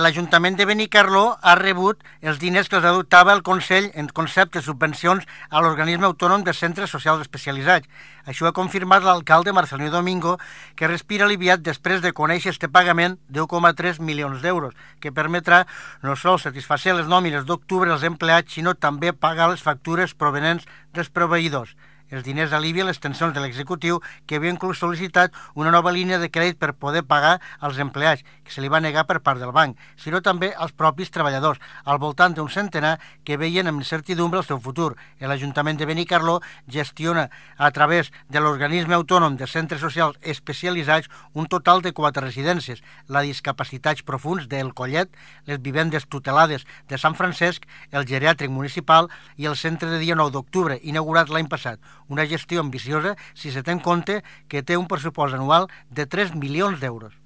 l'Ajuntament de Benicarló ha rebut els diners que els adoptava el Consell en concepte de subvencions a l'organisme autònom de centres socials especialitzats. Això ha confirmat l'alcalde Marcelino Domingo, que respira aliviat després de conèixer este pagament de 10,3 milions d'euros, que permetrà no sols satisfacer les nòmines d'octubre als empleats, sinó també pagar les factures provenents dels proveïdors. Els diners alivia les tensions de l'executiu, que havia inclús sol·licitat una nova línia de crèdit per poder pagar als empleats, que se li va negar per part del banc, sinó també als propis treballadors, al voltant d'un centenar que veien amb incertidumbre el seu futur. L'Ajuntament de Benicarló gestiona a través de l'organisme autònom de centres socials especialitzats un total de quatre residències, la discapacitats profuns del Collet, les vivendes tutelades de Sant Francesc, el geriàtric municipal i el centre de dia 9 d'octubre, inaugurat l'any passat una gestió ambiciosa si se té en compte que té un pressupost anual de 3 milions d'euros.